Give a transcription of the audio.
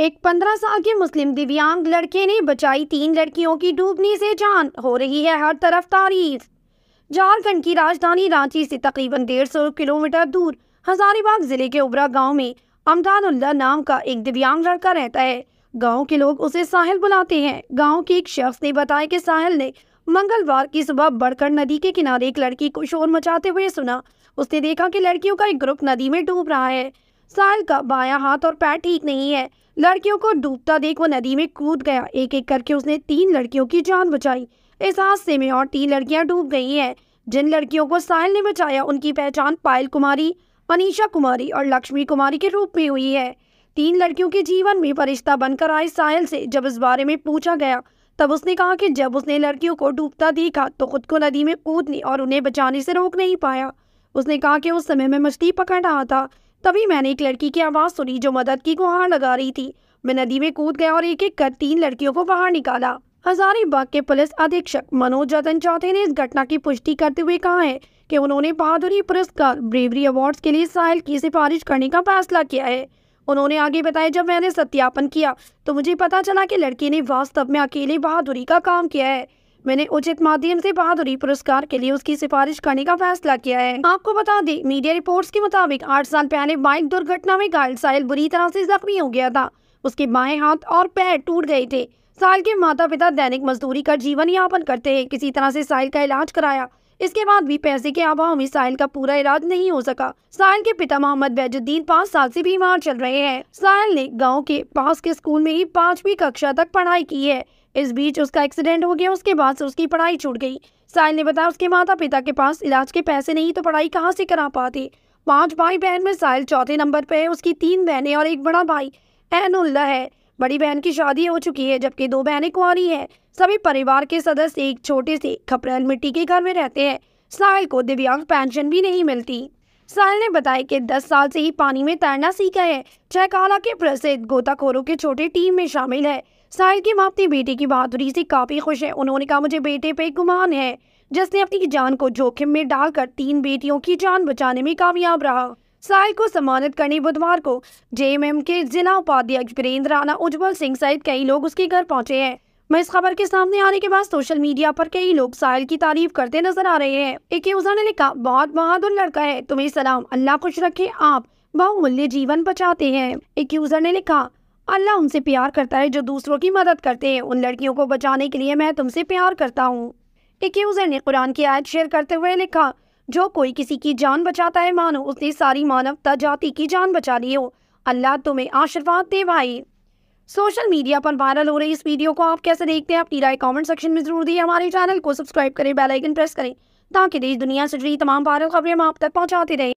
एक पंद्रह साल के मुस्लिम दिव्यांग लड़के ने बचाई तीन लड़कियों की डूबने से जान हो रही है हर तरफ तारीफ झारखंड की राजधानी रांची से तकरीबन डेढ़ सौ किलोमीटर दूर हजारीबाग जिले के उबरा गांव में अमदानुल्ला नाम का एक दिव्यांग लड़का रहता है गांव के लोग उसे साहिल बुलाते हैं गाँव के एक शख्स ने बताया की साहिल ने मंगलवार की सुबह बढ़कर नदी के किनारे एक लड़की को शोर मचाते हुए सुना उसने देखा की लड़कियों का एक ग्रुप नदी में डूब रहा है साहिल का बायां हाथ और पैर ठीक नहीं है लड़कियों को डूबता देख वो नदी में कूद गया एक एक करके उसने तीन लड़कियों की जान बचाई इस हादसे में और तीन लड़कियां डूब गई हैं जिन लड़कियों को साहिल ने बचाया उनकी पहचान पायल कुमारी मनीषा कुमारी और लक्ष्मी कुमारी के रूप में हुई है तीन लड़कियों के जीवन में फरिश्ता बनकर आए साहिल से जब इस बारे में पूछा गया तब उसने कहा कि जब उसने लड़कियों को डूबता देखा तो खुद को नदी में कूदने और उन्हें बचाने से रोक नहीं पाया उसने कहा कि उस समय मैं मछली पकड़ रहा था तभी मैंने एक लड़की की आवाज़ सुनी जो मदद की गुहार लगा रही थी मैं नदी में कूद गया और एक एक कर तीन लड़कियों को बाहर निकाला हजारीबाग के पुलिस अधीक्षक मनोज जतन चौधरी ने इस घटना की पुष्टि करते हुए कहा है कि उन्होंने बहादुरी पुरस्कार ब्रेवरी अवार्ड्स के लिए साहिल की सिफारिश करने का फैसला किया है उन्होंने आगे बताया जब मैंने सत्यापन किया तो मुझे पता चला कि लड़की ने वास्तव में अकेले बहादुरी का काम किया है मैंने उचित माध्यम से बहादुरी पुरस्कार के लिए उसकी सिफारिश करने का फैसला किया है आपको बता दें मीडिया रिपोर्ट्स के मुताबिक आठ साल पहले बाइक दुर्घटना में घायल साहिल बुरी तरह से जख्मी हो गया था उसके बाएं हाथ और पैर टूट गए थे साहिल के माता पिता दैनिक मजदूरी का जीवन यापन करते हैं किसी तरह से साहिल का इलाज कराया इसके बाद भी पैसे के अभाव में साहिल का पूरा इलाज नहीं हो सका साहिल के पिता मोहम्मद बैजुद्दीन पाँच साल से बीमार चल रहे हैं साहिल ने गांव के पास के स्कूल में ही पांचवी कक्षा तक पढ़ाई की है इस बीच उसका एक्सीडेंट हो गया उसके बाद से उसकी पढ़ाई छूट गई साहिल ने बताया उसके माता पिता के पास इलाज के पैसे नहीं तो पढ़ाई कहाँ से करा पाते पांच भाई बहन में साहिल चौथे नंबर पर है उसकी तीन बहनें और एक बड़ा भाई एनुल्ला है बड़ी बहन की शादी हो चुकी है जबकि दो बहनें कुंवारी हैं सभी परिवार के सदस्य एक छोटे से खपरेल मिट्टी के घर में रहते हैं साहिल को दिव्यांग पेंशन भी नहीं मिलती साहिल ने बताया कि 10 साल से ही पानी में तैरना सीखा है छह के प्रसिद्ध गोताखोरों के छोटे टीम में शामिल है साहिल की माँ अपने बेटे की बहादुरी से काफ़ी खुश है उन्होंने कहा मुझे बेटे पे गुमान है जिसने अपनी जान को जोखिम में डालकर तीन बेटियों की जान बचाने में कामयाब रहा साहिल को सम्मानित करने बुधवार को जेएमएम के जिला उपाध्यक्ष वीरेंद्र राणा उज्जवल सिंह सहित कई लोग उसके घर पहुंचे हैं मैं इस खबर के सामने आने के बाद सोशल मीडिया पर कई लोग साहिल की तारीफ करते नजर आ रहे हैं एक यूजर ने लिखा बहुत बहादुर लड़का है तुम्हें सलाम अल्लाह खुश रखे आप बहुमूल्य जीवन बचाते हैं एक यूजर ने लिखा अल्लाह उनसे प्यार करता है जो दूसरों की मदद करते हैं उन लड़कियों को बचाने के लिए मैं तुमसे प्यार करता हूँ एक यूज़र ने कुरान की आयत शेयर करते हुए लिखा जो कोई किसी की जान बचाता है मानो उसने सारी मानवता जाति की जान बचा ली हो अल्लाह तुम्हें आशीर्वाद दे भाई सोशल मीडिया पर वायरल हो रही इस वीडियो को आप कैसे देखते हैं अपनी राय कमेंट सेक्शन में जरूर दिए हमारे चैनल को सब्सक्राइब करें बेल आइकन प्रेस करें ताकि देश दुनिया से जुड़ी तमाम वायरल खबरें हम आप तक पहुंचाते रहें